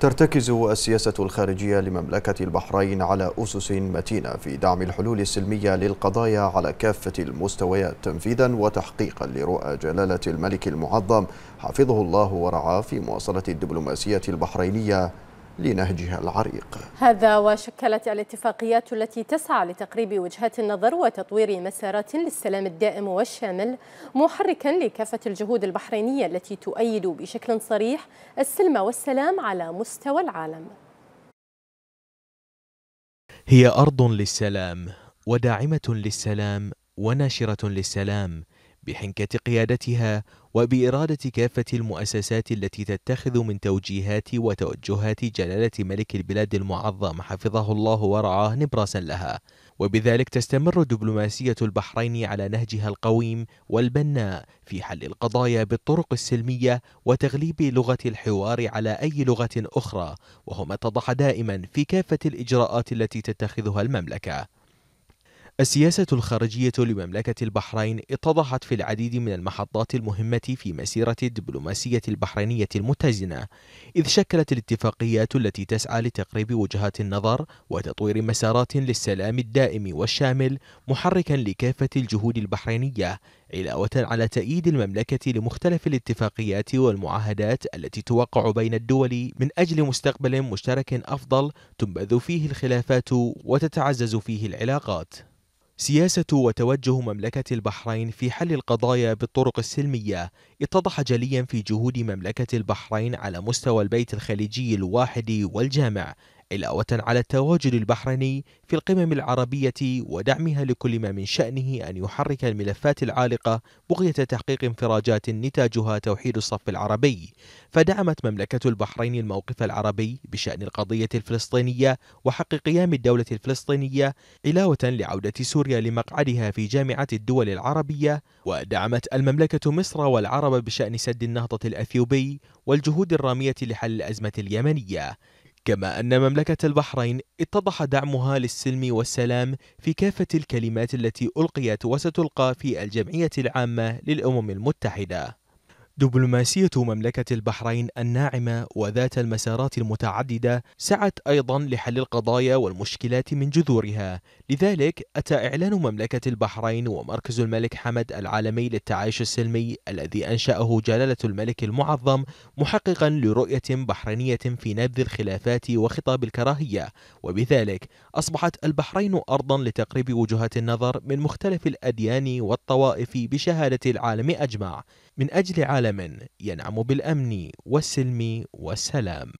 ترتكز السياسة الخارجية لمملكة البحرين على أسس متينة في دعم الحلول السلمية للقضايا على كافة المستويات تنفيذا وتحقيقا لرؤى جلالة الملك المعظم حفظه الله ورعاه في مواصلة الدبلوماسية البحرينية لنهجها العريق هذا وشكلت الاتفاقيات التي تسعى لتقريب وجهات النظر وتطوير مسارات للسلام الدائم والشامل محركا لكافة الجهود البحرينية التي تؤيد بشكل صريح السلم والسلام على مستوى العالم هي أرض للسلام وداعمة للسلام وناشرة للسلام بحنكة قيادتها وبإرادة كافة المؤسسات التي تتخذ من توجيهات وتوجهات جلالة ملك البلاد المعظم حفظه الله ورعاه نبراسا لها وبذلك تستمر دبلوماسية البحرين على نهجها القويم والبناء في حل القضايا بالطرق السلمية وتغليب لغة الحوار على أي لغة أخرى وهما اتضح دائما في كافة الإجراءات التي تتخذها المملكة السياسة الخارجية لمملكة البحرين اتضحت في العديد من المحطات المهمة في مسيرة الدبلوماسية البحرينية المتزنة، إذ شكلت الاتفاقيات التي تسعى لتقريب وجهات النظر وتطوير مسارات للسلام الدائم والشامل محركا لكافة الجهود البحرينية، علاوة على تأييد المملكة لمختلف الاتفاقيات والمعاهدات التي توقع بين الدول من أجل مستقبل مشترك أفضل تنبذ فيه الخلافات وتتعزز فيه العلاقات. سياسة وتوجه مملكة البحرين في حل القضايا بالطرق السلمية اتضح جليا في جهود مملكة البحرين على مستوى البيت الخليجي الواحد والجامع علاوة على التواجد البحريني في القمم العربية ودعمها لكل ما من شأنه أن يحرك الملفات العالقة بغية تحقيق انفراجات نتاجها توحيد الصف العربي فدعمت مملكة البحرين الموقف العربي بشأن القضية الفلسطينية وحق قيام الدولة الفلسطينية علاوة لعودة سوريا لمقعدها في جامعة الدول العربية ودعمت المملكة مصر والعرب بشأن سد النهضة الأثيوبي والجهود الرامية لحل الأزمة اليمنية كما أن مملكة البحرين اتضح دعمها للسلم والسلام في كافة الكلمات التي ألقيت وستلقى في الجمعية العامة للأمم المتحدة دبلوماسية مملكة البحرين الناعمة وذات المسارات المتعددة سعت أيضا لحل القضايا والمشكلات من جذورها لذلك أتى إعلان مملكة البحرين ومركز الملك حمد العالمي للتعايش السلمي الذي أنشأه جلالة الملك المعظم محققا لرؤية بحرينية في نبذ الخلافات وخطاب الكراهية وبذلك أصبحت البحرين أرضا لتقريب وجهات النظر من مختلف الأديان والطوائف بشهادة العالم أجمع من أجل عالم ينعم بالأمن والسلم والسلام